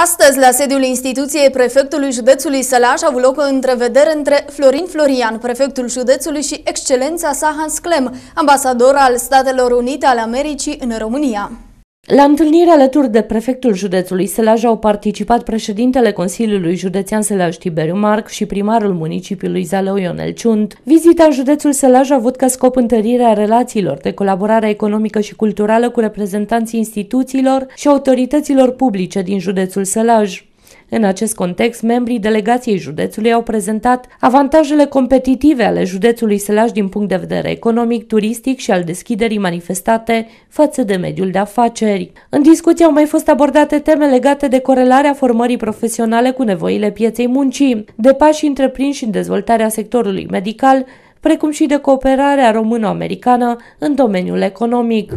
Astăzi, la sediul instituției prefectului județului Sălaș, a avut loc o întrevedere între Florin Florian, prefectul județului și excelența sa Hans Clem, ambasador al Statelor Unite ale Americii în România. La întâlnire alături de prefectul județului Selaj au participat președintele Consiliului Județean Selaj Tiberiu Marc și primarul municipiului Zalău Ionel Ciunt. Vizita în județul Selaj a avut ca scop întărirea relațiilor de colaborare economică și culturală cu reprezentanții instituțiilor și autorităților publice din județul Selaj. În acest context, membrii delegației județului au prezentat avantajele competitive ale județului Sălaș din punct de vedere economic, turistic și al deschiderii manifestate față de mediul de afaceri. În discuție au mai fost abordate teme legate de corelarea formării profesionale cu nevoile pieței muncii, de pași întreprinși în dezvoltarea sectorului medical, precum și de cooperarea româno-americană în domeniul economic.